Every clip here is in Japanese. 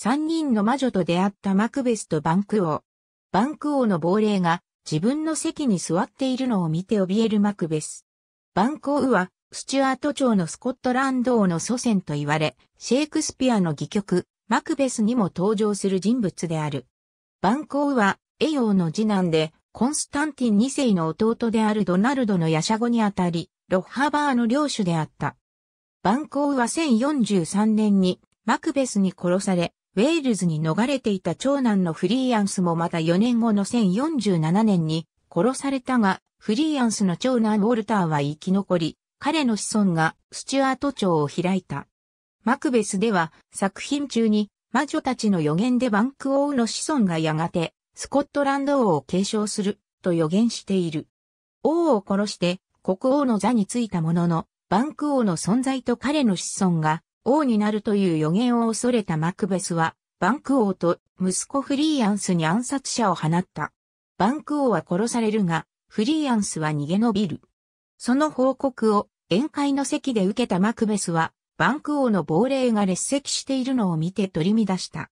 三人の魔女と出会ったマクベスとバンク王。バンク王の亡霊が自分の席に座っているのを見て怯えるマクベス。バンク王はスチュアート朝のスコットランド王の祖先と言われ、シェイクスピアの戯曲、マクベスにも登場する人物である。バンコウは、栄養の次男で、コンスタンティン2世の弟であるドナルドのヤシャゴにあたり、ロッハバーの領主であった。バンコウは1043年にマクベスに殺され、ウェールズに逃れていた長男のフリーアンスもまた4年後の1047年に殺されたが、フリーアンスの長男ウォルターは生き残り、彼の子孫がスチュアート朝を開いた。マクベスでは作品中に魔女たちの予言でバンク王の子孫がやがてスコットランド王を継承すると予言している。王を殺して国王の座についたもののバンク王の存在と彼の子孫が王になるという予言を恐れたマクベスは、バンク王と息子フリーアンスに暗殺者を放った。バンク王は殺されるが、フリーアンスは逃げ延びる。その報告を宴会の席で受けたマクベスは、バンク王の亡霊が列席しているのを見て取り乱した。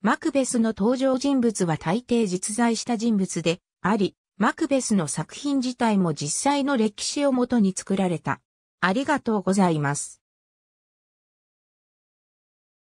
マクベスの登場人物は大抵実在した人物であり、マクベスの作品自体も実際の歴史をもとに作られた。ありがとうございます。